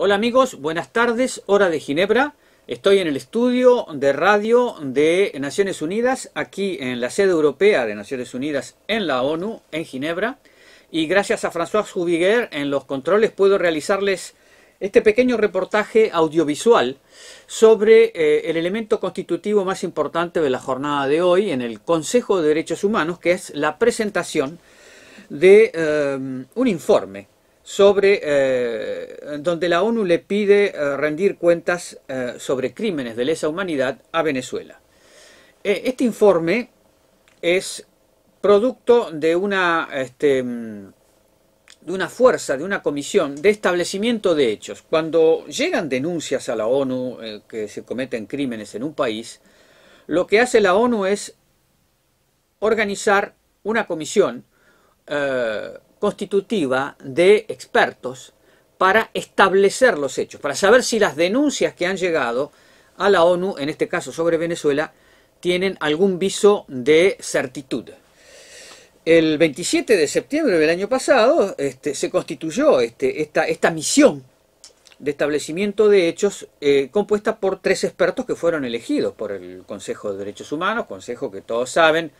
Hola amigos, buenas tardes, hora de Ginebra. Estoy en el estudio de radio de Naciones Unidas, aquí en la sede europea de Naciones Unidas en la ONU, en Ginebra. Y gracias a François Juviguer, en los controles puedo realizarles este pequeño reportaje audiovisual sobre eh, el elemento constitutivo más importante de la jornada de hoy en el Consejo de Derechos Humanos, que es la presentación de eh, un informe sobre eh, donde la ONU le pide eh, rendir cuentas eh, sobre crímenes de lesa humanidad a Venezuela. este informe es producto de una, este, mm, de una fuerza, de una comisión de establecimiento de hechos. Cuando llegan denuncias a la ONU que se cometen crímenes en un país, lo que hace la ONU es organizar una comisión constitutiva de expertos para establecer los hechos, para saber si las denuncias que han llegado a la ONU, en este caso sobre Venezuela, tienen algún viso de certitud. El 27 de septiembre del año pasado este, se constituyó este, esta, misión de establecimiento de hechos eh, compuesta por tres expertos que fueron elegidos por el Consejo de Derechos Humanos, consejo que todos saben,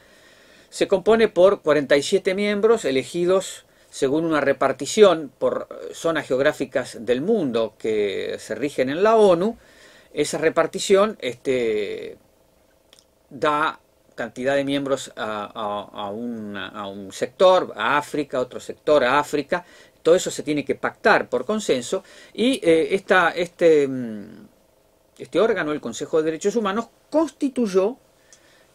se compone por 47 miembros elegidos según una repartición por eh, zonas geográficas del mundo que se rigen en la ONU, esa repartición este, da cantidad de miembros a, un sector, a África, otro sector, a África. Todo eso se tiene que pactar por consenso y eh, esta, este, mm, este órgano, el Consejo de Derechos Humanos, constituyó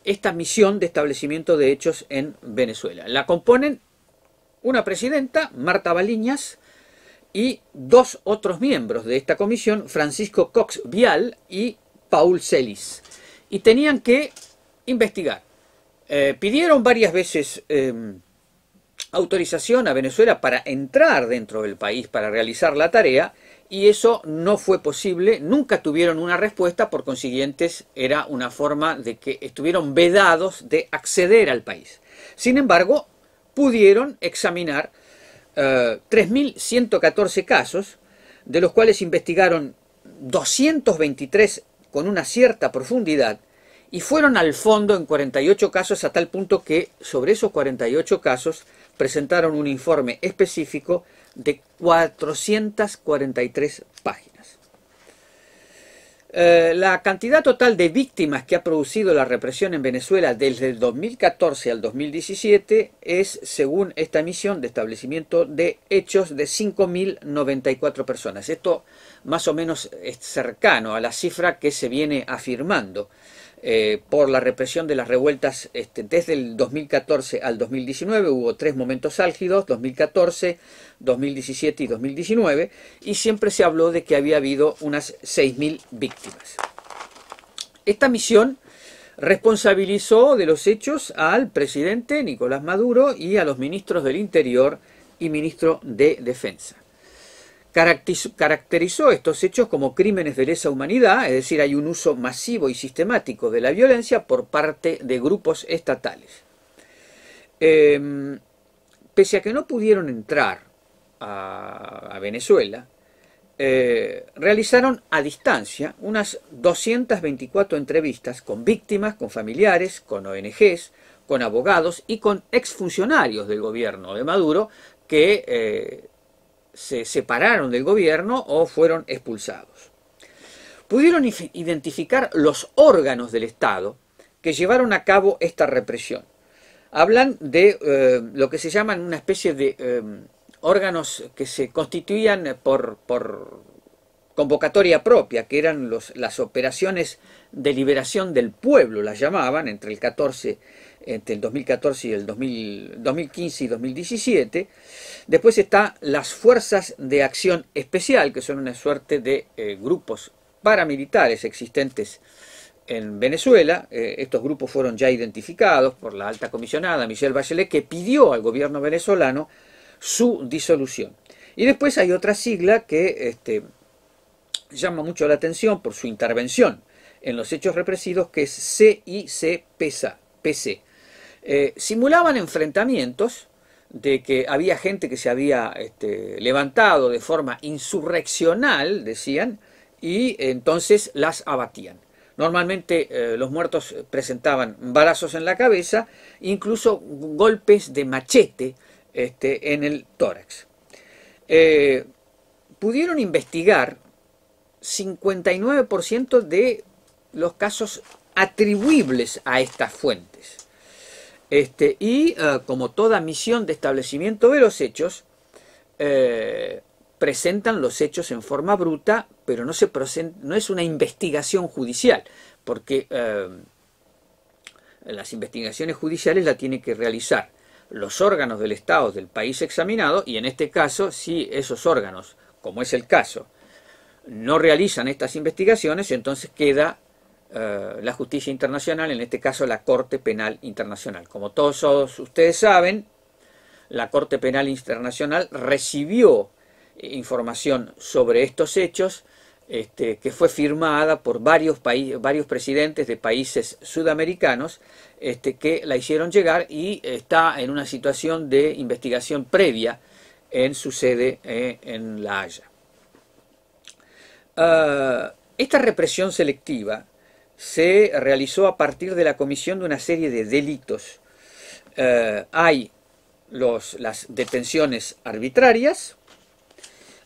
esta misión de establecimiento de hechos en Venezuela. La componen una presidenta, Marta Baliñas, y dos otros miembros de esta comisión, Francisco Cox Vial y Paul Celis. Y tenían que investigar. Eh, pidieron varias veces em, autorización a Venezuela para entrar dentro del país para realizar la tarea y eso no fue posible, nunca tuvieron una respuesta, por consiguientes era una forma de que estuvieron vedados de acceder al país. Sin embargo, pudieron examinar 3.114 eh, casos, de los cuales investigaron 223 con una cierta profundidad y fueron al fondo en 48 casos a tal punto que sobre esos 48 casos presentaron un informe específico de 443 páginas. Eh, la cantidad total de víctimas que ha producido la represión en Venezuela desde el 2014 al 2017 es, según esta misión de establecimiento de hechos, de 5.094 personas. Esto más o menos es cercano a la cifra que se viene afirmando. Eh, por la represión de las revueltas este, desde el 2014 al 2019. Hubo tres momentos álgidos, 2014, 2017 y 2019, y siempre se habló de que había habido unas 6.000 víctimas. Esta misión responsabilizó de los hechos al presidente Nicolás Maduro y a los ministros del Interior y ministro de Defensa caracterizó estos hechos como crímenes de lesa humanidad, es decir, hay un uso masivo y sistemático de la violencia por parte de grupos estatales. Em, pese a que no pudieron entrar a, Venezuela, eh, realizaron a distancia unas 224 entrevistas con víctimas, con familiares, con ONGs, con abogados y con exfuncionarios del gobierno de Maduro que eh, se separaron del gobierno o fueron expulsados. Pudieron identificar los órganos del Estado que llevaron a cabo esta represión. Hablan de eh, lo que se llaman una especie de eh, órganos que se constituían por convocatoria propia, que eran las operaciones de liberación del pueblo, las llamaban, entre el 14 entre el 2014 y el 2015 y 2017. Después están las Fuerzas de Acción Especial, que son una suerte de eh, grupos paramilitares existentes en Venezuela. Eh, estos grupos fueron ya identificados por la alta comisionada Michelle Bachelet, que pidió al gobierno venezolano su disolución. Y después hay otra sigla que este, llama mucho la atención por su intervención en los hechos represivos, que es CICPC. Eh, simulaban enfrentamientos de que había gente que se había este, levantado de forma insurreccional, decían, y entonces las abatían. Normalmente eh, los muertos presentaban balazos en la cabeza, incluso golpes de machete este, en el tórax. Eh, pudieron investigar 59% de los casos atribuibles a estas fuentes. Este, y eh, como toda misión de establecimiento de los hechos, eh, presentan los hechos en forma bruta, pero no, se no es una investigación judicial, porque eh, las investigaciones judiciales la tienen que realizar los órganos del Estado del país examinado, y en este caso, si esos órganos, como es el caso no realizan estas investigaciones, entonces queda eh, la justicia internacional, en este caso la Corte Penal Internacional. Como todos ustedes saben, la Corte Penal Internacional recibió información sobre estos hechos este, que fue firmada por varios, países, varios presidentes de países sudamericanos este, que la hicieron llegar y está en una situación de investigación previa en su sede eh, en La Haya. Ah, esta represión selectiva se realizó a partir de la comisión de una serie de delitos. Ah, hay los, las detenciones arbitrarias,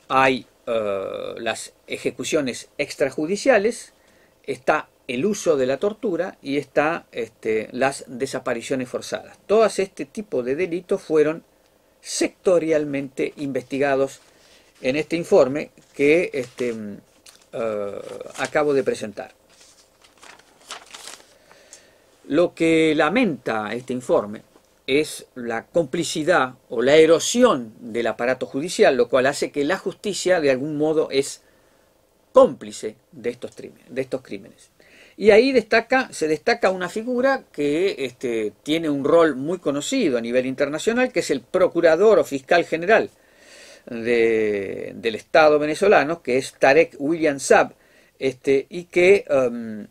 hay ah, las ejecuciones extrajudiciales, está el uso de la tortura y está este, las desapariciones forzadas. todos este tipo de delitos fueron sectorialmente investigados en este informe que este, eh, acabo de presentar. Lo que lamenta este informe es la complicidad o la erosión del aparato judicial, lo cual hace que la justicia de algún modo es cómplice de estos, de estos crímenes. Y ahí destaca, se destaca una figura que este, tiene un rol muy conocido a nivel internacional, que es el procurador o fiscal general del Estado venezolano, que es Tarek William Saab, este, y que um,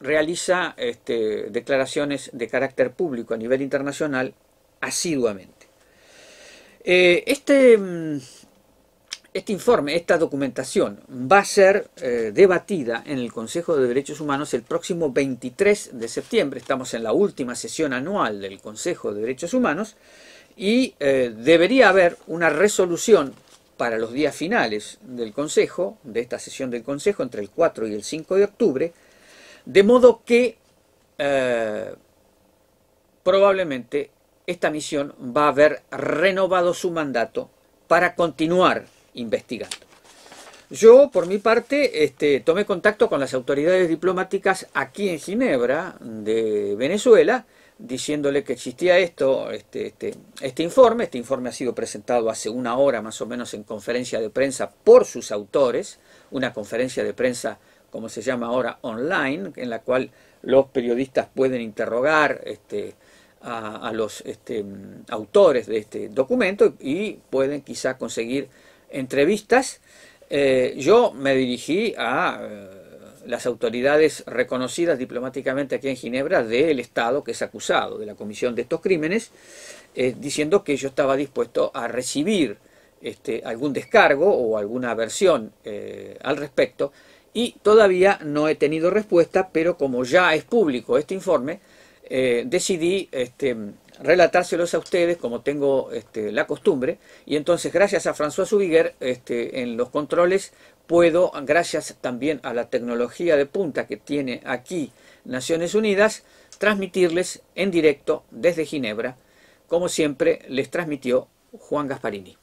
realiza este, declaraciones de carácter público a nivel internacional asiduamente. Eh, este, um, este, informe, esta documentación, va a ser eh, debatida en el Consejo de Derechos Humanos el próximo 23 de septiembre. Estamos en la última sesión anual del Consejo de Derechos Humanos y eh, debería haber una resolución para los días finales del Consejo, de esta sesión del Consejo, entre el 4 y el 5 de octubre, de modo que eh, probablemente esta misión va a haber renovado su mandato para continuar investigando. Yo, por mi parte, este, tomé contacto con las autoridades diplomáticas aquí en Ginebra, de Venezuela, diciéndole que existía esto, este, este, este, informe. Este informe ha sido presentado hace una hora más o menos en conferencia de prensa por sus autores, una conferencia de prensa, como se llama ahora, online, en la cual los periodistas pueden interrogar este, a, a, los este, autores de este documento y pueden quizá conseguir entrevistas. Eh, yo me dirigí a eh, las autoridades reconocidas diplomáticamente aquí en Ginebra del Estado que es acusado de la comisión de estos crímenes, eh, diciendo que yo estaba dispuesto a recibir este, algún descargo o alguna versión al respecto y todavía no he tenido respuesta, pero como ya es público este informe, decidí este, relatárselos a ustedes como tengo este, la costumbre. Y entonces gracias a François Zubiger, este, en los controles puedo, gracias también a la tecnología de punta que tiene aquí Naciones Unidas, transmitirles en directo desde Ginebra, como siempre les transmitió Juan Gasparini.